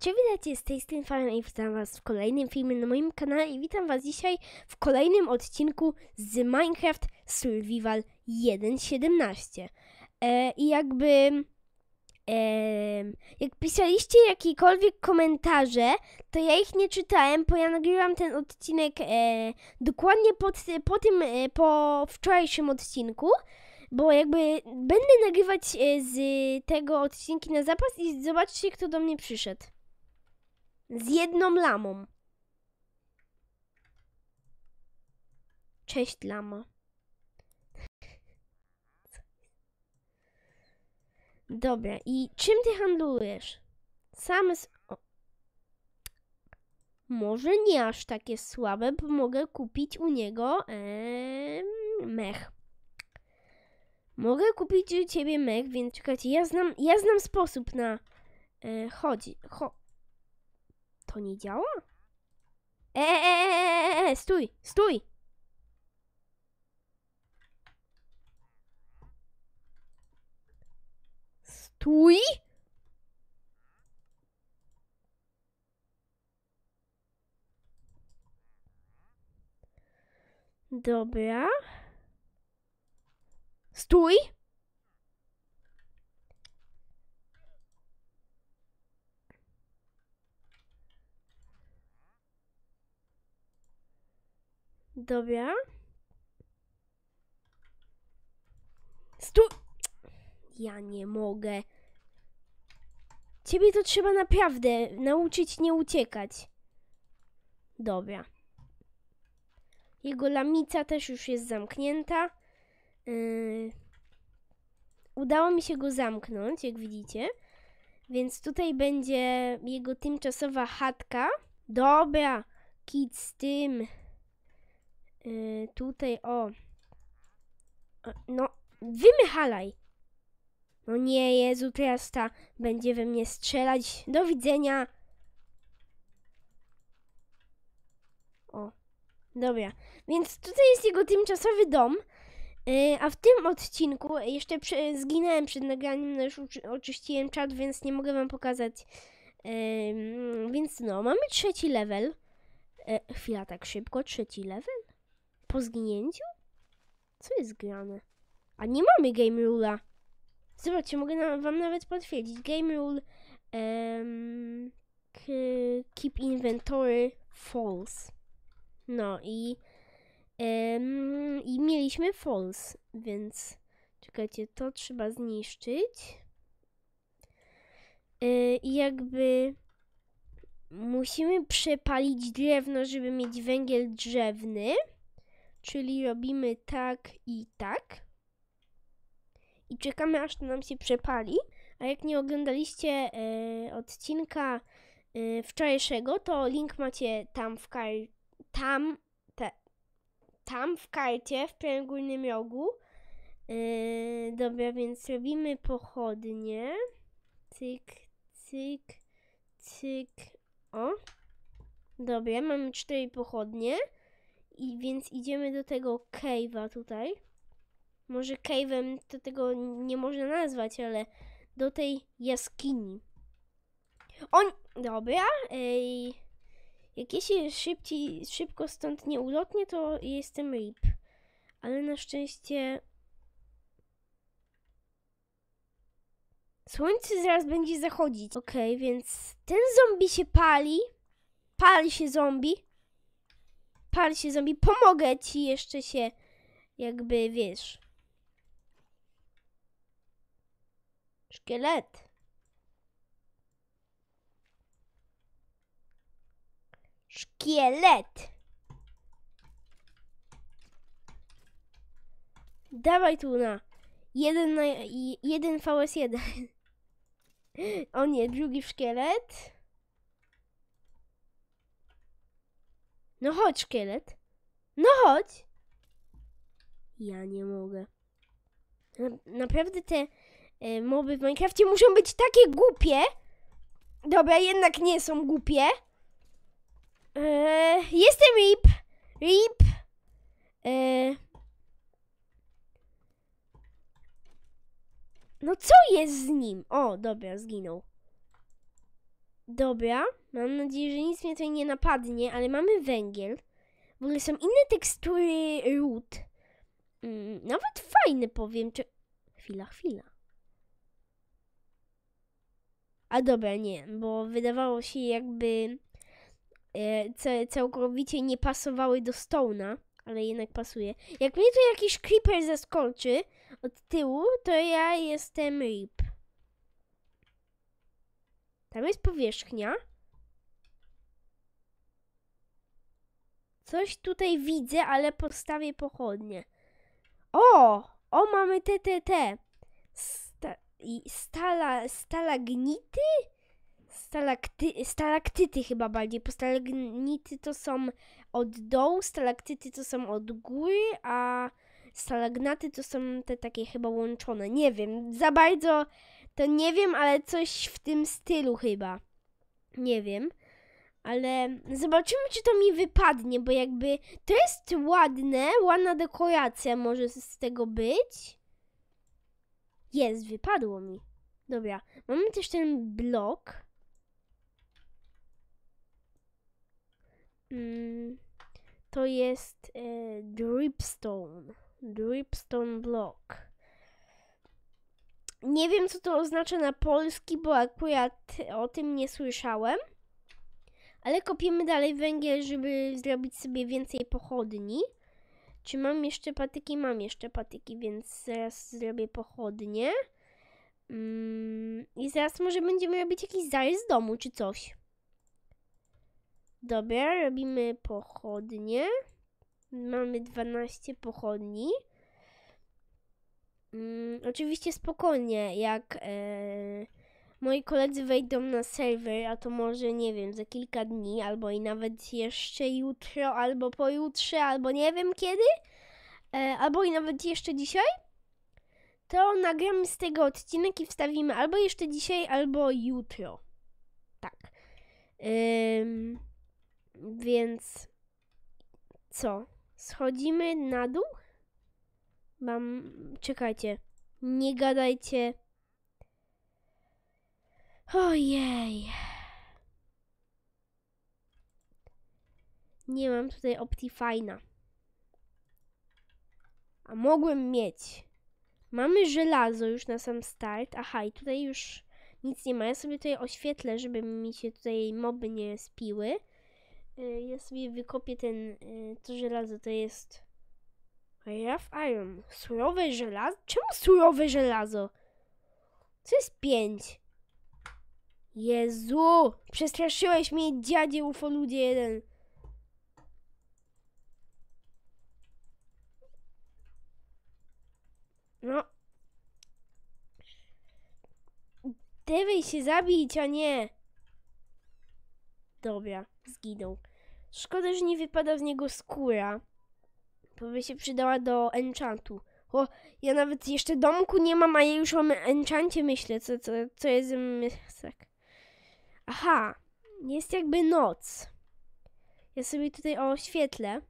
Cześć, witajcie jestem tej Fan i witam was w kolejnym filmie na moim kanale i witam was dzisiaj w kolejnym odcinku z Minecraft Survival 1.17 e, I jakby... E, jak pisaliście jakiekolwiek komentarze, to ja ich nie czytałem, bo ja nagrywam ten odcinek e, dokładnie pod, po tym, e, po wczorajszym odcinku bo jakby będę nagrywać e, z tego odcinki na zapas i zobaczcie, kto do mnie przyszedł z jedną lamą. Cześć lama. Dobra, i czym ty handlujesz? Same z... O. Może nie aż takie słabe, bo mogę kupić u niego ee, mech. Mogę kupić u ciebie mech, więc czekajcie, ja znam, ja znam sposób na... E, chodzi, cho, to nie działa? Eee, stój, stój! Stój! Dobra. Stój! Dobra. Stu... Ja nie mogę. Ciebie to trzeba naprawdę nauczyć nie uciekać. Dobra. Jego lamica też już jest zamknięta. Yy... Udało mi się go zamknąć, jak widzicie. Więc tutaj będzie jego tymczasowa chatka. Dobra, kit z tym. Yy, tutaj, o. No, wymychalaj. No nie, Jezu Krasta będzie we mnie strzelać. Do widzenia. O, dobra. Więc tutaj jest jego tymczasowy dom. Y, a w tym odcinku jeszcze przy, zginąłem przed nagraniem, no już oczyściłem czat, więc nie mogę wam pokazać. więc no, mamy trzeci level. E, chwila tak szybko, trzeci level? Po zginięciu? Co jest grane? A nie mamy game rule'a. Zobaczcie, mogę na, wam nawet potwierdzić. Game rule um, keep inventory false. No i um, i mieliśmy false, więc czekajcie, to trzeba zniszczyć. E, I jakby musimy przepalić drewno, żeby mieć węgiel drzewny czyli robimy tak i tak i czekamy aż to nam się przepali. A jak nie oglądaliście e, odcinka e, wczorajszego, to link macie tam w kar tam, te, tam w karcie w prawym górnym rogu. E, dobra, więc robimy pochodnie. Cyk, cyk, cyk. O. Dobra, mamy cztery pochodnie. I więc idziemy do tego cave'a tutaj. Może cave'em to tego nie można nazwać, ale do tej jaskini. On. Dobra. Ej. Jak ja się szybciej, szybko stąd nie ulotnie, to jestem rip. Ale na szczęście. Słońce zaraz będzie zachodzić. Okej, okay, więc ten zombie się pali. Pali się zombie pal się zombie, pomogę ci jeszcze się, jakby, wiesz. Szkielet. Szkielet. Dawaj tu na jeden, na, jeden VS1. O nie, drugi szkielet. No chodź, szkielet. No chodź. Ja nie mogę. Naprawdę te y, moby w Minecraftie muszą być takie głupie. Dobra, jednak nie są głupie. Eee, jestem Rip. Rip. Eee. No co jest z nim? O, dobra, zginął. Dobra, mam nadzieję, że nic mnie tutaj nie napadnie, ale mamy węgiel. W ogóle są inne tekstury ród. Mm, nawet fajne powiem, czy... Chwila, chwila. A dobra, nie, bo wydawało się jakby e, całkowicie nie pasowały do Stone'a, ale jednak pasuje. Jak mnie tu jakiś creeper zaskoczy od tyłu, to ja jestem rip. Tam jest powierzchnia. Coś tutaj widzę, ale postawię pochodnie. O! O, mamy te, te, te. Sta, stala, stalagnity? Stalakty, stalaktyty chyba bardziej, bo stalagnity to są od dołu, stalaktyty to są od góry, a stalagnaty to są te takie chyba łączone. Nie wiem, za bardzo to nie wiem, ale coś w tym stylu chyba. Nie wiem. Ale zobaczymy, czy to mi wypadnie, bo jakby to jest ładne, ładna dekoracja może z tego być. Jest, wypadło mi. Dobra, mamy też ten blok. Mm, to jest e, dripstone. Dripstone block. Nie wiem, co to oznacza na polski, bo akurat o tym nie słyszałem. Ale kopiemy dalej węgiel, żeby zrobić sobie więcej pochodni. Czy mam jeszcze patyki? Mam jeszcze patyki, więc zaraz zrobię pochodnie. Mm, I zaraz może będziemy robić jakiś zarys domu czy coś. Dobra, robimy pochodnie. Mamy 12 pochodni. Mm, oczywiście spokojnie, jak e, moi koledzy wejdą na serwer, a to może nie wiem, za kilka dni, albo i nawet jeszcze jutro, albo pojutrze, albo nie wiem kiedy, e, albo i nawet jeszcze dzisiaj, to nagramy z tego odcinek i wstawimy albo jeszcze dzisiaj, albo jutro. Tak. więc co? Schodzimy na dół? Mam... Czekajcie. Nie gadajcie. Ojej. Nie mam tutaj opcji fajna. A mogłem mieć. Mamy żelazo już na sam start. Aha, i tutaj już nic nie ma. Ja sobie tutaj oświetlę, żeby mi się tutaj moby nie spiły. Y, ja sobie wykopię ten, y, to żelazo, to jest Rough iron. Surowe żelazo? Czemu surowe żelazo? Co jest pięć? Jezu! Przestraszyłeś mnie, dziadzie UFO ludzie jeden. No. Dewey się zabić, a nie. Dobra, zginął. Szkoda, że nie wypada z niego skóra bo by się przydała do enchantu. O, ja nawet jeszcze domku nie mam, a ja już o enchancie myślę, co, co, co jest mysek. Tak. Aha, jest jakby noc. Ja sobie tutaj oświetlę.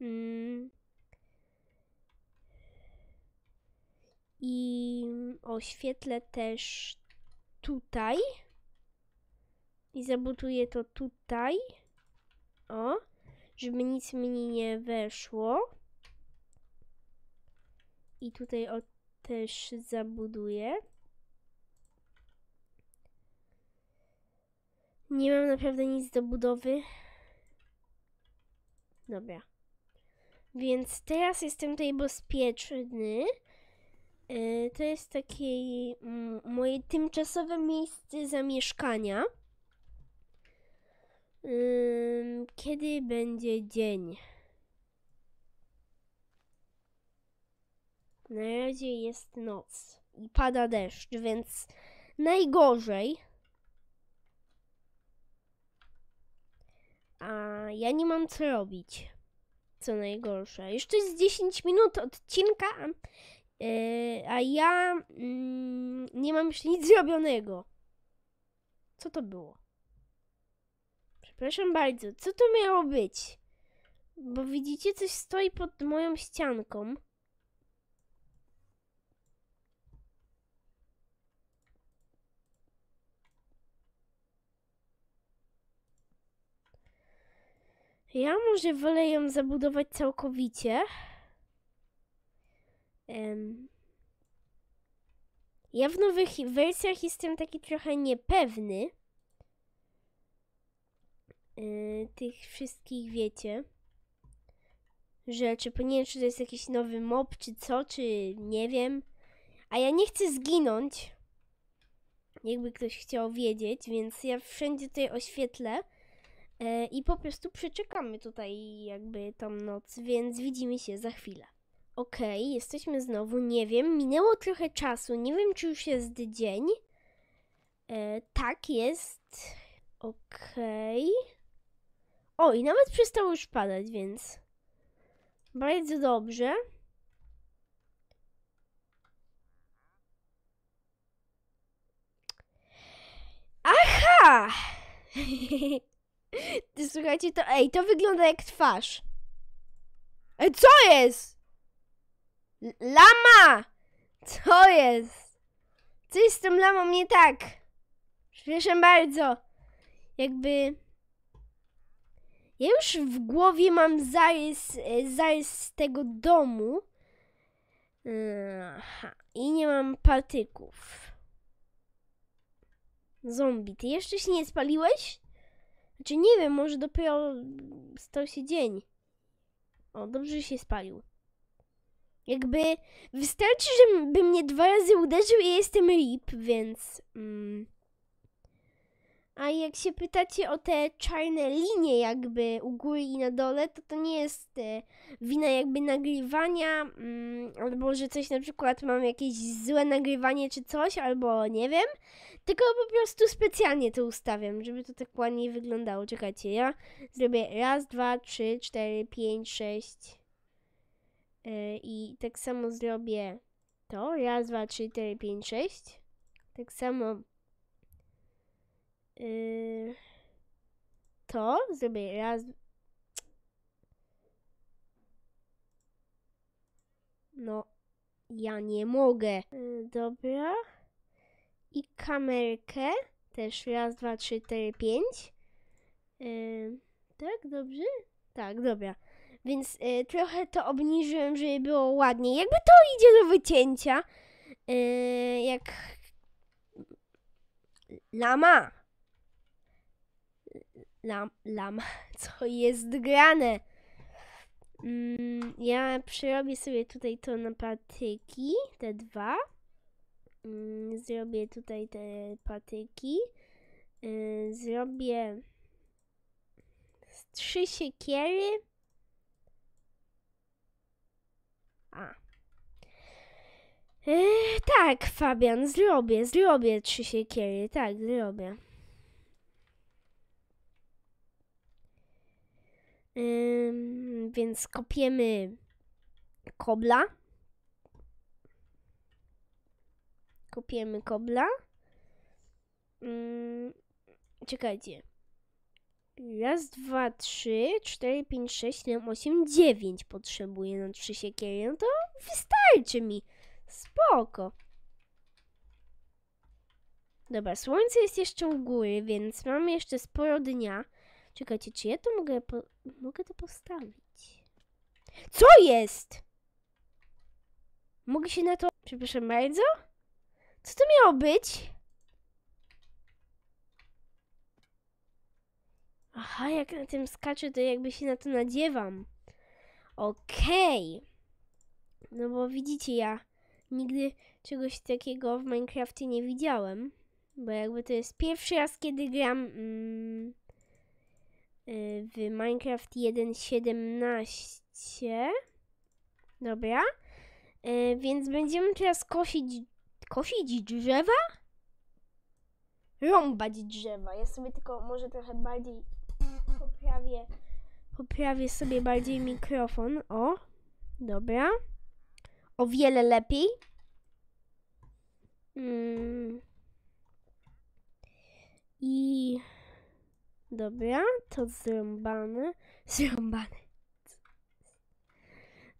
Mm. I oświetlę też tutaj. I zabutuję to tutaj. O żeby nic mi nie weszło. I tutaj o, też zabuduję. Nie mam naprawdę nic do budowy. Dobra. Więc teraz jestem tutaj bezpieczny. E, to jest takie mm, moje tymczasowe miejsce zamieszkania. Kiedy będzie dzień? Na razie jest noc i pada deszcz, więc najgorzej. A ja nie mam co robić. Co najgorsze. Już to jest 10 minut odcinka, yy, a ja yy, nie mam już nic zrobionego. Co to było? Proszę bardzo, co to miało być? Bo widzicie, coś stoi pod moją ścianką. Ja może wolę ją zabudować całkowicie. Um. Ja w nowych wersjach jestem taki trochę niepewny. Y, tych wszystkich, wiecie, rzeczy. Bo czy to jest jakiś nowy mob, czy co, czy nie wiem. A ja nie chcę zginąć, jakby ktoś chciał wiedzieć, więc ja wszędzie tutaj oświetlę. Yy, I po prostu przeczekamy tutaj jakby tą noc, więc widzimy się za chwilę. Okej, okay, jesteśmy znowu, nie wiem, minęło trochę czasu, nie wiem czy już jest dzień. E, tak jest. Okej. Okay. O, i nawet przestało już padać, więc... Bardzo dobrze. Aha! Ty słuchajcie, to ej, to wygląda jak twarz. Ej, co jest? L lama! Co jest? Coś z tą lamą nie tak. Przepraszam bardzo. Jakby... Ja już w głowie mam zarys, e, zarys tego domu. Aha. I nie mam patyków. Zombie, ty jeszcze się nie spaliłeś? Znaczy nie wiem, może dopiero stał się dzień. O, dobrze, się spalił. Jakby wystarczy, że by mnie dwa razy uderzył i jestem rip, więc... Mm. A jak się pytacie o te czarne linie jakby u góry i na dole, to to nie jest e, wina jakby nagrywania, mm, albo że coś na przykład mam jakieś złe nagrywanie czy coś, albo nie wiem, tylko po prostu specjalnie to ustawiam, żeby to tak ładnie wyglądało. Czekajcie, ja zrobię raz, dwa, trzy, cztery, pięć, sześć e, i tak samo zrobię to, raz, dwa, trzy, cztery, pięć, sześć. Tak samo Y, to zrobię raz. No, ja nie mogę. Yy, dobra. I kamerkę. Też raz, dwa, trzy, cztery, pięć. Yy, tak, dobrze? Tak, dobra. Więc y, trochę to obniżyłem, żeby było ładniej. Jakby to idzie do wycięcia. Y, jak lama lam, lam, co jest grane. Mm, ja przerobię sobie tutaj to na patyki, te dwa. Mm, zrobię tutaj te patyki. Yy, zrobię trzy siekiery. A. Yy, tak, Fabian, zrobię, zrobię trzy siekiery, tak, zrobię. Więc kopiemy kobla. Kopiemy kobla. Mm, czekajcie. Raz, dwa, trzy, cztery, pięć, sześć, siedem, osiem, dziewięć potrzebuję na trzy siekiery. No to wystarczy mi. Spoko. Dobra, słońce jest jeszcze u góry, więc mamy jeszcze sporo dnia. Czekajcie, czy ja to mogę... mogę to postawić? Co jest? Mogę się na to... Przepraszam bardzo? Co to miało być? Aha, jak na tym skaczę, to jakby się na to nadziewam. Okej. Okay. No bo widzicie, ja nigdy czegoś takiego w Minecraftie nie widziałem. Bo jakby to jest pierwszy raz, kiedy gram mm, y, w Minecraft 1.17. Widzicie? Dobra. E, więc będziemy teraz kosić, kosić drzewa? Rąbać drzewa. Ja sobie tylko może trochę bardziej poprawię, poprawię sobie bardziej mikrofon. O, dobra. O wiele lepiej. Mm. I... Dobra, to zrąbane. Zrąbane.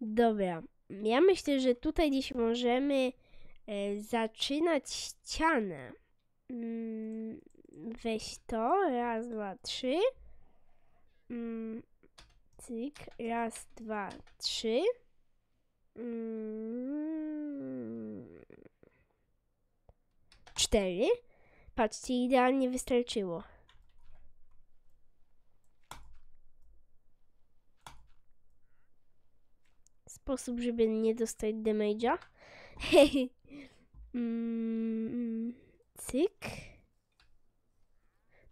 Dobra, ja myślę, że tutaj dziś możemy e, zaczynać ścianę. Mm, weź to, raz, dwa, trzy. Mm, cyk, raz, dwa, trzy. Mm, cztery. Patrzcie, idealnie wystarczyło. sposób, żeby nie dostać damage'a. Mm, cyk.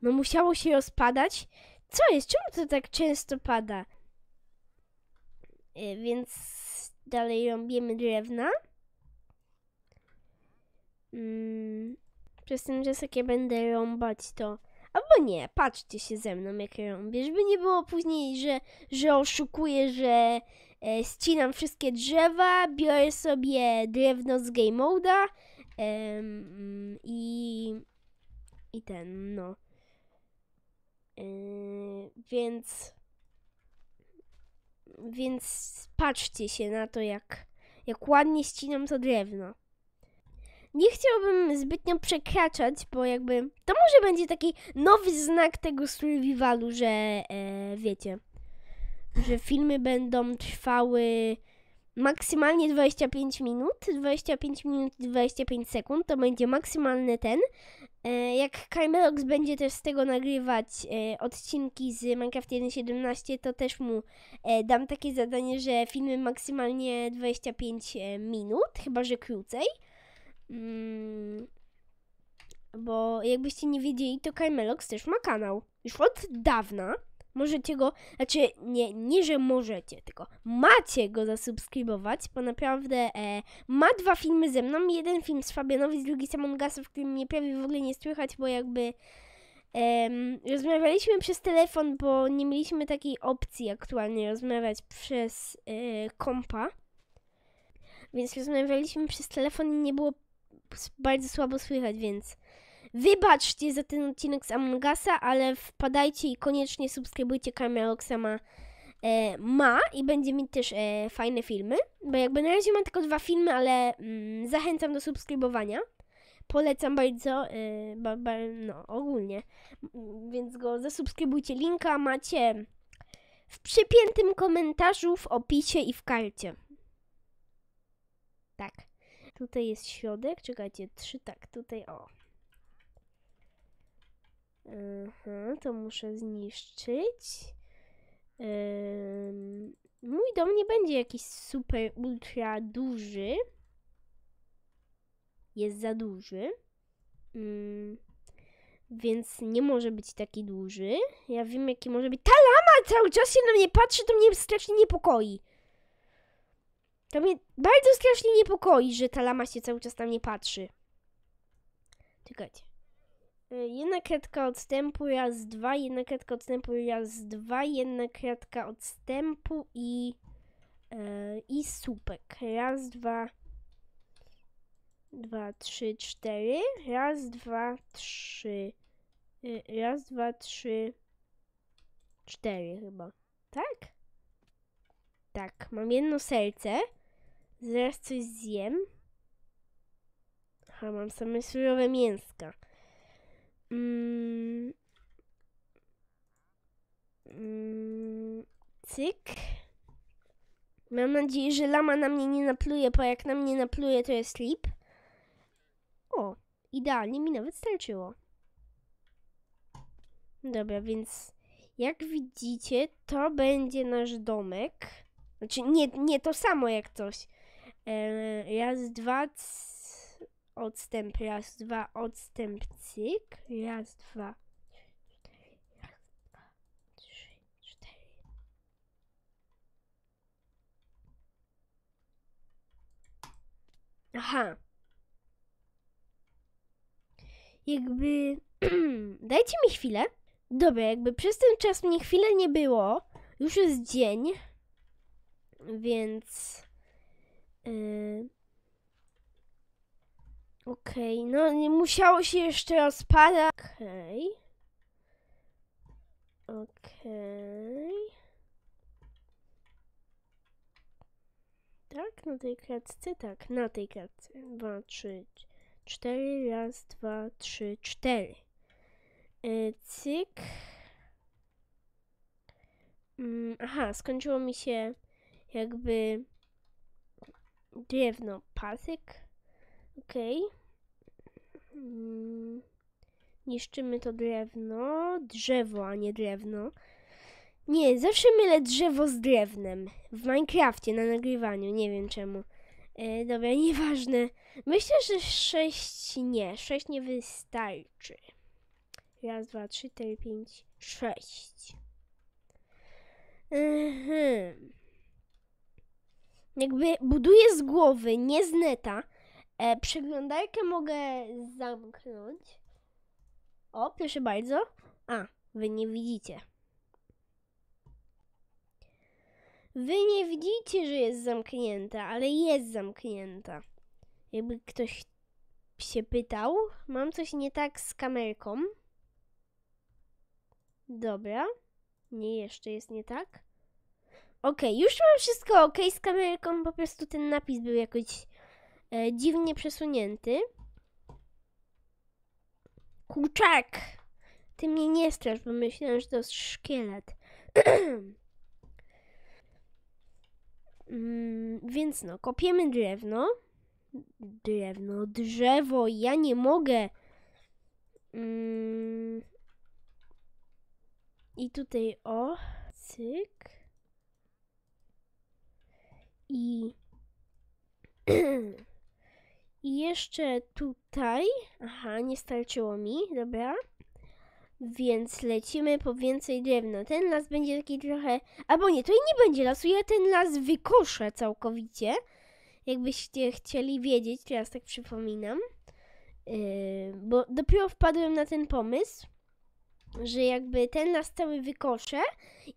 No musiało się rozpadać. Co jest? Czemu to tak często pada? E, więc dalej robimy drewna. Mm, przez ten czas, jak ja będę rąbać, to... Albo nie, patrzcie się ze mną, jak rąbię, żeby nie było później, że, że oszukuję, że, E, ścinam wszystkie drzewa, biorę sobie drewno z game moda i, i ten, no. E, więc więc patrzcie się na to, jak, jak ładnie ścinam to drewno. Nie chciałbym zbytnio przekraczać, bo jakby to może będzie taki nowy znak tego survivalu, że e, wiecie, że filmy będą trwały maksymalnie 25 minut, 25 minut 25 sekund, to będzie maksymalny ten. E, jak Kymerox będzie też z tego nagrywać e, odcinki z Minecraft 1.17, to też mu e, dam takie zadanie, że filmy maksymalnie 25 minut, chyba że krócej. Mm, bo jakbyście nie wiedzieli, to Kymerox też ma kanał. Już od dawna możecie go, znaczy nie, nie, że możecie, tylko macie go zasubskrybować, bo naprawdę e, ma dwa filmy ze mną, jeden film z Fabianowi, drugi z Amongasa, w którym mnie prawie w ogóle nie słychać, bo jakby e, rozmawialiśmy przez telefon, bo nie mieliśmy takiej opcji aktualnie rozmawiać przez e, kompa, więc rozmawialiśmy przez telefon i nie było bardzo słabo słychać, więc Wybaczcie za ten odcinek z Among Usa, ale wpadajcie i koniecznie subskrybujcie kanał sama e, ma i będzie mieć też e, fajne filmy, bo jakby na razie mam tylko dwa filmy, ale mm, zachęcam do subskrybowania. Polecam bardzo, e, ba, ba, no ogólnie, mm, więc go zasubskrybujcie. Linka macie w przypiętym komentarzu, w opisie i w karcie. Tak. Tutaj jest środek, czekajcie, trzy, tak, tutaj, o, Aha, mhm, to muszę zniszczyć. mój dom nie będzie jakiś super, ultra duży. Jest za duży. Mm, więc nie może być taki duży. Ja wiem, jaki może być. Ta lama cały czas się na mnie patrzy, to mnie strasznie niepokoi. To mnie bardzo strasznie niepokoi, że ta lama się cały czas na mnie patrzy. Czekajcie. Y, jedna kredka odstępu raz dwa, jedna kredka odstępu raz dwa, jedna kredka odstępu i, yy, i słupek. Raz, dwa, dwa, trzy, cztery. Raz, dwa, trzy. Yy, raz, dwa, trzy, cztery chyba. Tak? Tak, mam jedno serce. Zaraz coś zjem. Aha, mam same surowe mięska. Mm. Mm, cyk. Mam nadzieję, że lama na mnie nie napluje, bo jak na mnie napluje, to jest lip. O, idealnie mi nawet starczyło. Dobra, więc jak widzicie, to będzie nasz domek. Znaczy, nie, nie to samo jak coś. Eee, raz, dwa, trzy odstęp, raz, dwa, odstęp, cyk, raz, dwa, cztery, dwa, trzy, cztery. Aha. Jakby... Dajcie mi chwilę. Dobra, jakby przez ten czas mnie chwilę nie było. Już jest dzień. Więc... Yy Okej, okay, no nie musiało się jeszcze rozpadać. Okej. Okay. Okej. Okay. Tak, na tej kratce, tak, na tej kratce. Dwa, trzy, cztery, raz, dwa, trzy, cztery. E, cyk. Mm, aha, skończyło mi się jakby drewno, pasek. Okej. Okay. Mm, niszczymy to drewno. Drzewo, a nie drewno. Nie, zawsze mylę drzewo z drewnem. W Minecraftie na nagrywaniu, nie wiem czemu. E, dobra, nieważne. Myślę, że 6 nie. 6 nie wystarczy. Raz, dwa, trzy, cztery, pięć, sześć. Mhm. Jakby buduję z głowy, nie z neta, E, przeglądarkę mogę zamknąć. O, proszę bardzo. A, wy nie widzicie. Wy nie widzicie, że jest zamknięta, ale jest zamknięta. Jakby ktoś się pytał, mam coś nie tak z kamerką. Dobra. Nie, jeszcze jest nie tak. Ok, już mam wszystko ok z kamerką, po prostu ten napis był jakoś E, dziwnie przesunięty. Kurczak! Ty mnie nie strasz, bo myślałem, że to jest szkielet. mm, więc no, kopiemy drewno. Drewno, drzewo, ja nie mogę. Mm. I tutaj o, cyk. I I jeszcze tutaj. Aha, nie starczyło mi, dobra. Więc lecimy po więcej drewna. Ten las będzie taki trochę... Albo nie, to i nie będzie lasu. Ja ten las wykoszę całkowicie. Jakbyście chcieli wiedzieć, teraz tak przypominam. Yy, bo dopiero wpadłem na ten pomysł, że jakby ten las cały wykoszę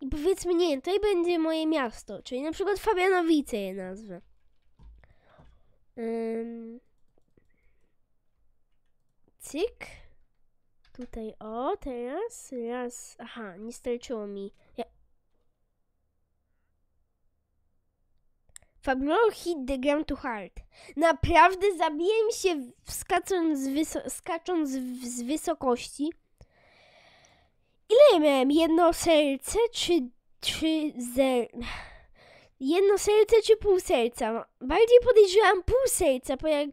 i powiedzmy, nie to i będzie moje miasto, czyli na przykład Fabianowice je nazwę. Yy, Cyk. Tutaj, o, teraz, raz. Aha, nie starczyło mi. Ja... hit the ground too hard. Naprawdę mi się skacząc, wyso skacząc z wysokości. Ile miałem? Jedno serce czy... czy zer... Jedno serce czy pół serca? Bardziej podejrzewam pół serca, bo jak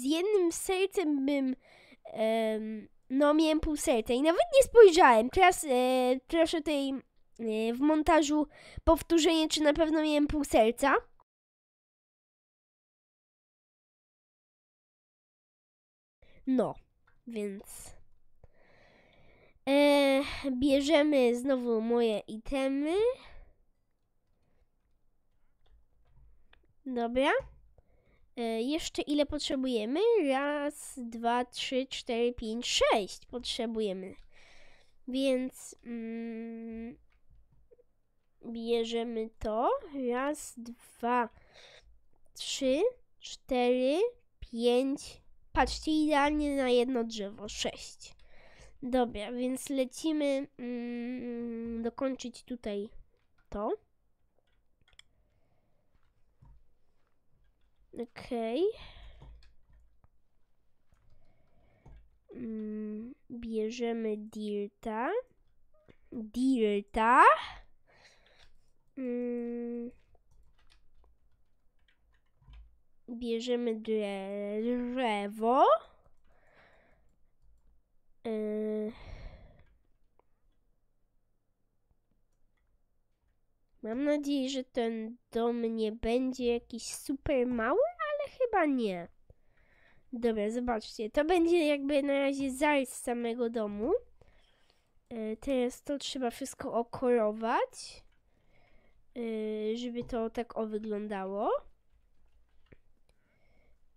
z jednym sercem bym no miałem pół serca i nawet nie spojrzałem. Teraz e, proszę tej e, w montażu powtórzenie, czy na pewno miałem pół serca. No, więc e, bierzemy znowu moje itemy. Dobra. E, jeszcze ile potrzebujemy? Raz, dwa, trzy, cztery, pięć, sześć potrzebujemy. Więc mm, bierzemy to. Raz, dwa, trzy, cztery, pięć. Patrzcie, idealnie na jedno drzewo. Sześć. Dobra, więc lecimy mm, dokończyć tutaj to. Okej. Mm, bierzemy Dilta. Dirta. Mm. Bierzemy drzewo. Yy. Mam nadzieję, że ten dom nie będzie jakiś super mały, ale chyba nie. Dobra, zobaczcie. To będzie jakby na razie zarys samego domu. E, teraz to trzeba wszystko okorować, e, żeby to tak o wyglądało.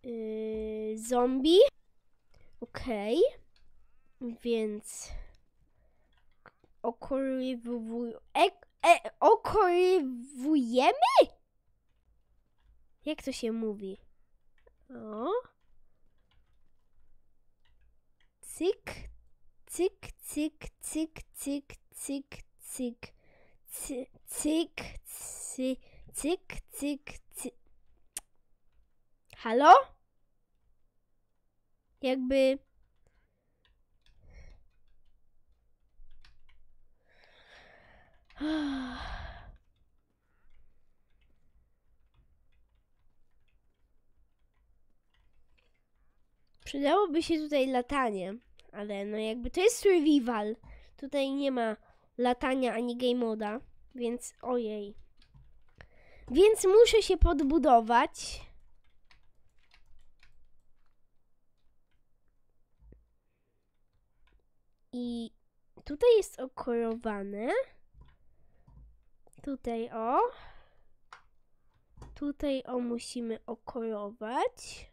E, zombie. Okej. Więc okorowywuj... Ek e, okorywujemy? Jak to się mówi? O. Cyk, cyk, cyk, cyk, cyk, cyk, cyk, cyk, cyk, cyk, cyk, cyk, cyk. Halo? Jakby... Przydałoby się tutaj latanie, ale no jakby to jest survival. Tutaj nie ma latania ani game moda, więc ojej. Więc muszę się podbudować. I tutaj jest okorowane. Tutaj o. Tutaj o musimy okolować.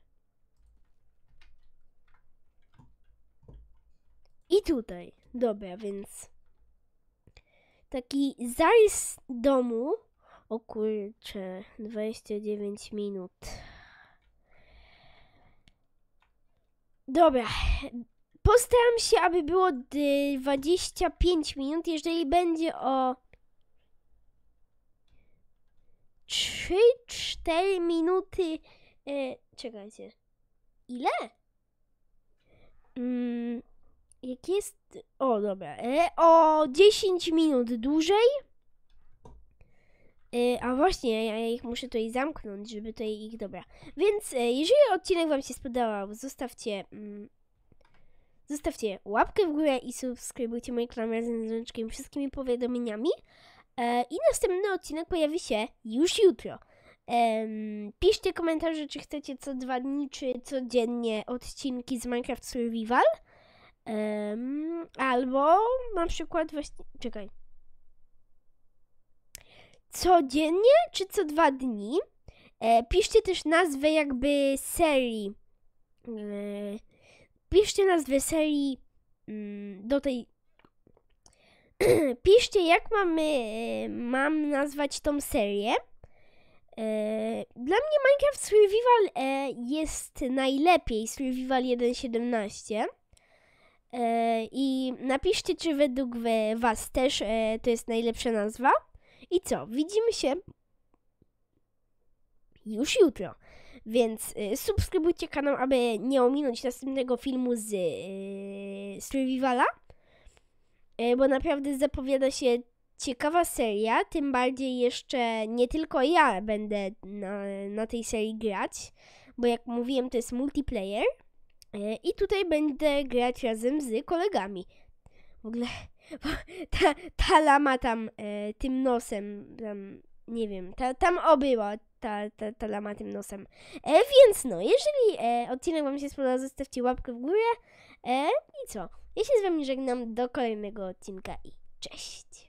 I tutaj. Dobra, więc taki zarys domu. O kurczę, 29 minut. Dobra. Postaram się, aby było 25 minut. Jeżeli będzie o 3-4 minuty. E, czekajcie. Ile? Mm, jak jest. O, dobra. E, o 10 minut dłużej. E, a właśnie, ja ich muszę tutaj zamknąć, żeby tutaj ich. Dobra. Więc e, jeżeli odcinek Wam się spodobał, zostawcie. Mm, zostawcie łapkę w górę i subskrybujcie moje kanał razem z rączkiem wszystkimi powiadomieniami. E, I następny odcinek pojawi się już jutro. Um, piszcie komentarze, czy chcecie co dwa dni, czy codziennie odcinki z Minecraft Survival. Um, albo na przykład właśnie. Czekaj. Codziennie, czy co dwa dni. E, piszcie też nazwę jakby serii. E, piszcie nazwę serii mm, do tej piszcie, jak mamy, e, mam nazwać tą serię. E, dla mnie Minecraft Survival e, jest najlepiej, Survival 1.17. I napiszcie, czy według Was też to jest najlepsza nazwa. I co? Widzimy się już jutro. Więc subskrybujcie kanał, aby nie ominąć następnego filmu z Survivala. E, bo naprawdę zapowiada się ciekawa seria, tym bardziej jeszcze nie tylko ja będę na, na tej serii grać, bo jak mówiłem, to jest multiplayer. E, I tutaj będę grać razem z kolegami. W ogóle ta, ta lama tam e, tym nosem, tam, nie wiem, ta, tam obyła ta, ta, ta lama tym nosem. E, więc no, jeżeli e, odcinek Wam się spodoba zostawcie łapkę w górę. E, I co? Ja się z Wami żegnam do kolejnego odcinka i cześć!